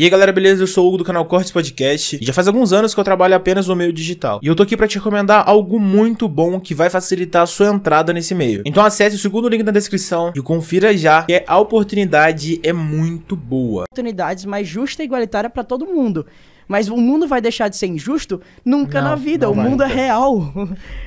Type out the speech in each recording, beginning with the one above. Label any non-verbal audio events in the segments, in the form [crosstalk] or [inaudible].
E aí galera, beleza? Eu sou o Hugo do canal Cortes Podcast e já faz alguns anos que eu trabalho apenas no meio digital. E eu tô aqui para te recomendar algo muito bom que vai facilitar a sua entrada nesse meio. Então acesse o segundo link na descrição e confira já que a oportunidade é muito boa. Oportunidades mais justa e igualitária para todo mundo. Mas o mundo vai deixar de ser injusto? Nunca não, na vida. O mundo é real.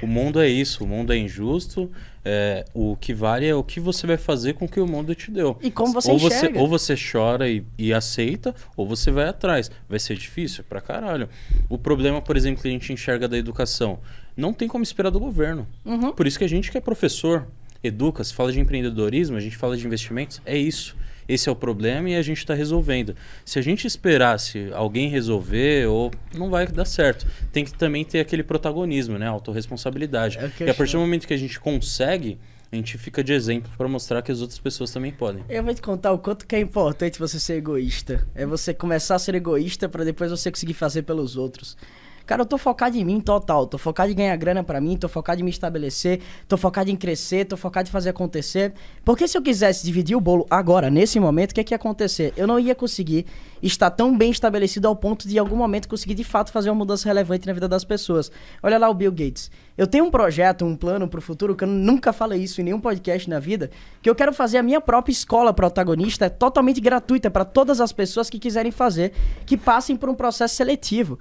O mundo é isso. O mundo é injusto. É, o que vale é o que você vai fazer com o que o mundo te deu. E como você ou enxerga. Você, ou você chora e, e, aceita, ou você vai atrás. Vai ser difícil pra caralho. O problema, por exemplo, que a gente enxerga da educação. Não tem como esperar do governo. Uhum. Por isso que a gente que é professor, educa, se fala de empreendedorismo, a gente fala de investimentos, é isso esse é o problema e a gente está resolvendo. Se a gente esperasse alguém resolver, ou não vai dar certo. Tem que também ter aquele protagonismo, né? Autoresponsabilidade. É e a partir do momento que a gente consegue, a gente fica de exemplo para mostrar que as outras pessoas também podem. Eu vou te contar o quanto que é importante você ser egoísta. É você começar a ser egoísta para depois você conseguir fazer pelos outros. Cara, eu tô focado em mim total. Tô focado em ganhar grana para mim, tô focado em me estabelecer, tô focado em crescer, tô focado em fazer acontecer. Porque se eu quisesse dividir o bolo agora, nesse momento, o que, é que ia acontecer? Eu não ia conseguir estar tão bem estabelecido ao ponto de, em algum momento, conseguir de fato fazer uma mudança relevante na vida das pessoas. Olha lá o Bill Gates. Eu tenho um projeto, um plano pro futuro, que eu nunca falei isso em nenhum podcast na vida, que eu quero fazer a minha própria escola protagonista, é totalmente gratuita para todas as pessoas que quiserem fazer, que passem por um processo seletivo.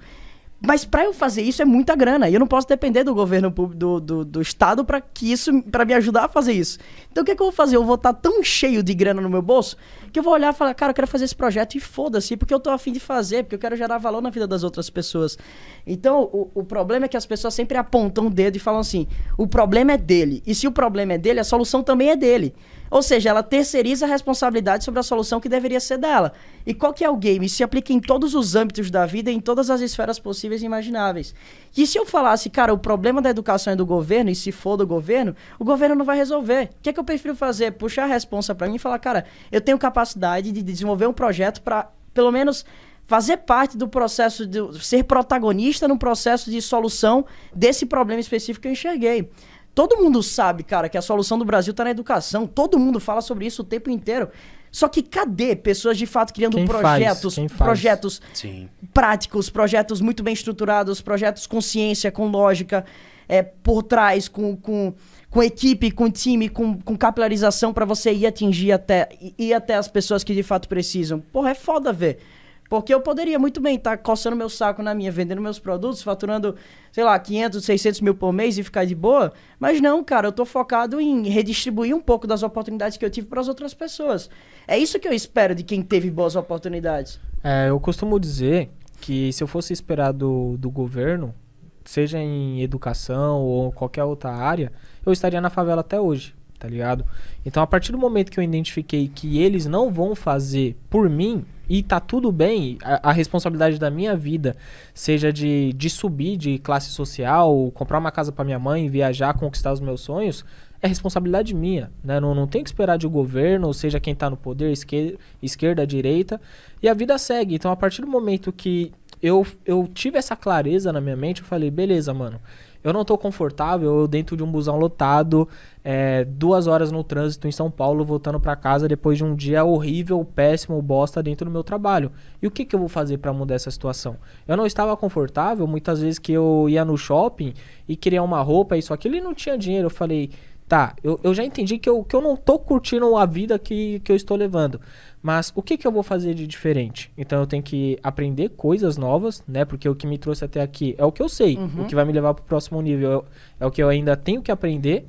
Mas para eu fazer isso é muita grana. E eu não posso depender do governo do, do, do Estado para que isso para me ajudar a fazer isso. Então o que, é que eu vou fazer? Eu vou estar tá tão cheio de grana no meu bolso que eu vou olhar e falar, cara, eu quero fazer esse projeto e foda-se, porque eu tô afim de fazer, porque eu quero gerar valor na vida das outras pessoas. Então, o, o problema é que as pessoas sempre apontam o dedo e falam assim: o problema é dele. E se o problema é dele, a solução também é dele. Ou seja, ela terceiriza a responsabilidade sobre a solução que deveria ser dela. E qual que é o game? Isso se aplica em todos os âmbitos da vida, em todas as esferas possíveis e imagináveis. E se eu falasse, cara, o problema da educação é do governo, e se for do governo, o governo não vai resolver. O que é que eu prefiro fazer? Puxar a responsa para mim e falar, cara, eu tenho capacidade de desenvolver um projeto para, pelo menos, fazer parte do processo de ser protagonista no processo de solução desse problema específico que eu enxerguei. Todo mundo sabe, cara, que a solução do Brasil tá na educação. Todo mundo fala sobre isso o tempo inteiro. Só que cadê pessoas de fato criando Quem projetos, projetos Sim. práticos, projetos muito bem estruturados, projetos com ciência, com lógica, é, por trás, com, com, com equipe, com time, com, com capilarização para você ir atingir até, ir até as pessoas que de fato precisam. Porra, é foda ver. Porque eu poderia muito bem estar tá coçando meu saco na minha, vendendo meus produtos, faturando, sei lá, 500, 600 mil por mês e ficar de boa. Mas não, cara, eu tô focado em redistribuir um pouco das oportunidades que eu tive para as outras pessoas. É isso que eu espero de quem teve boas oportunidades. É, eu costumo dizer que se eu fosse esperar do, do governo, seja em educação ou qualquer outra área, eu estaria na favela até hoje, tá ligado? Então, a partir do momento que eu identifiquei que eles não vão fazer por mim, e tá tudo bem, a, a, responsabilidade da minha vida, seja de, de subir de classe social, comprar uma casa para minha mãe, viajar, conquistar os meus sonhos, é responsabilidade minha, né? Não, não tem que esperar de governo, ou seja, quem está no poder, esquer esquerda, direita, e a vida segue. Então, a partir do momento que eu, eu tive essa clareza na minha mente, eu falei, beleza, mano. Eu não tô confortável, eu dentro de um busão lotado, é, duas horas no trânsito em São Paulo, voltando para casa depois de um dia horrível, péssimo, bosta dentro do meu trabalho. E o que, que eu vou fazer para mudar essa situação? Eu não estava confortável, muitas vezes que eu ia no shopping e queria uma roupa, e isso, aquilo, e não tinha dinheiro. Eu falei, tá, eu, eu já entendi que eu, que eu não tô curtindo a vida que, que eu estou levando. Mas o que, que eu vou fazer de diferente? Então eu tenho que aprender coisas novas, né? Porque o que me trouxe até aqui é o que eu sei. Uhum. O que vai me levar pro próximo nível é, é o que eu ainda tenho que aprender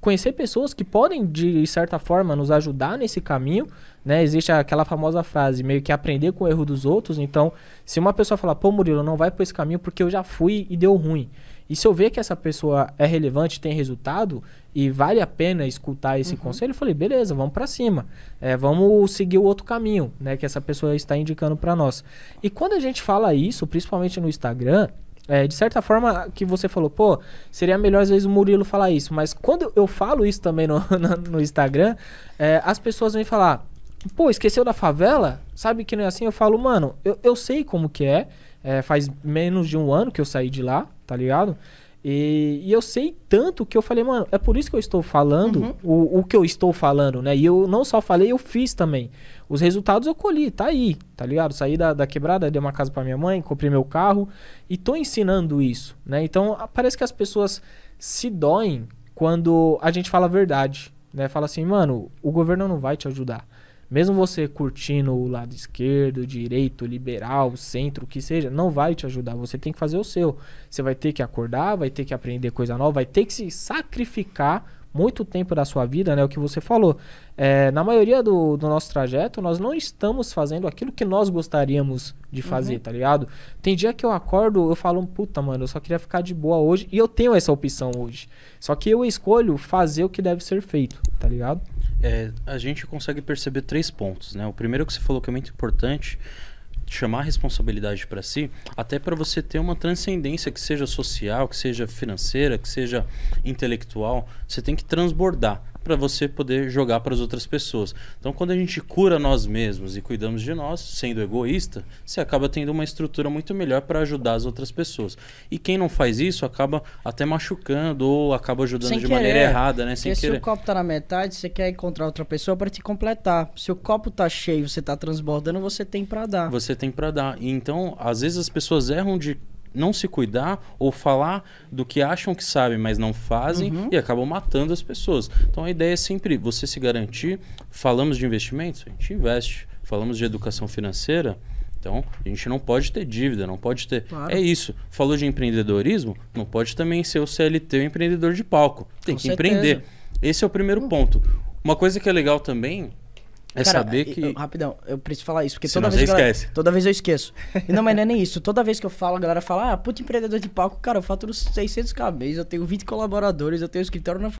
conhecer pessoas que podem, de certa forma, nos ajudar nesse caminho. Né? Existe aquela famosa frase, meio que aprender com o erro dos outros. Então, se uma pessoa falar, pô, Murilo, não vai por esse caminho porque eu já fui e deu ruim. E se eu ver que essa pessoa é relevante, tem resultado e vale a pena escutar esse uhum. conselho, eu falei, beleza, vamos para cima. É, vamos seguir o outro caminho né, que essa pessoa está indicando para nós. E quando a gente fala isso, principalmente no Instagram, é, de certa forma, que você falou, pô, seria melhor às vezes o Murilo falar isso, mas quando eu falo isso também no, [laughs] no, no Instagram, é, as pessoas vêm falar, pô, esqueceu da favela? Sabe que não é assim? Eu falo, mano, eu, eu sei como que é, é, faz menos de um ano que eu saí de lá, tá ligado? E, e, eu sei tanto que eu falei, mano, é por isso que eu estou falando uhum. o, o que eu estou falando, né? E eu não só falei, eu fiz também. Os resultados eu colhi, tá aí, tá ligado? Saí da, da quebrada, dei uma casa para minha mãe, comprei meu carro e tô ensinando isso, né? Então parece que as pessoas se doem quando a gente fala a verdade, né? Fala assim, mano, o governo não vai te ajudar. Mesmo você curtindo o lado esquerdo, direito, liberal, centro, o que seja, não vai te ajudar. Você tem que fazer o seu. Você vai ter que acordar, vai ter que aprender coisa nova, vai ter que se sacrificar muito tempo da sua vida, né? O que você falou. É, na maioria do, do, nosso trajeto, nós não estamos fazendo aquilo que nós gostaríamos de uhum. fazer, uhum. tá ligado? Tem dia que eu acordo, eu falo, puta, mano, eu só queria ficar de boa hoje. E eu tenho essa opção hoje. Só que eu escolho fazer o que deve ser feito, tá ligado? é, a gente consegue perceber três pontos. Né? O primeiro que você falou que é muito importante chamar a responsabilidade para si, até para você ter uma transcendência que seja social, que seja financeira, que seja intelectual, você tem que transbordar para você poder jogar para as outras pessoas. Então, quando a gente cura nós mesmos e cuidamos de nós, sendo egoísta, você acaba tendo uma estrutura muito melhor para ajudar as outras pessoas. E quem não faz isso acaba até machucando ou acaba ajudando Sem de querer. maneira errada, né? Sem Porque querer. se o copo tá na metade, você quer encontrar outra pessoa para te completar. Se o copo tá cheio, você tá transbordando, você tem para dar. Você tem para dar. Então, às vezes as pessoas erram de não se cuidar ou falar do que acham que sabem, mas não fazem uhum. e acabam matando as pessoas. Então a ideia é sempre você se garantir. Falamos de investimentos, a gente investe. Falamos de educação financeira, então, a gente não pode ter dívida, não pode ter. Claro. É isso. Falou de empreendedorismo, não pode também ser o CLT o empreendedor de palco. Tem Com que certeza. empreender. Esse é o primeiro uhum. ponto. Uma coisa que é legal também é Cara, saber é, que. Eu, rapidão, eu preciso falar isso, porque toda vez. Galera, esquece. Toda vez eu esqueço. E [laughs] não, mas não é nem isso. Toda vez que eu falo, a galera fala: ah, puto empreendedor de palco, cara, eu faturo 600 cabeças, eu tenho 20 colaboradores, eu tenho um escritório na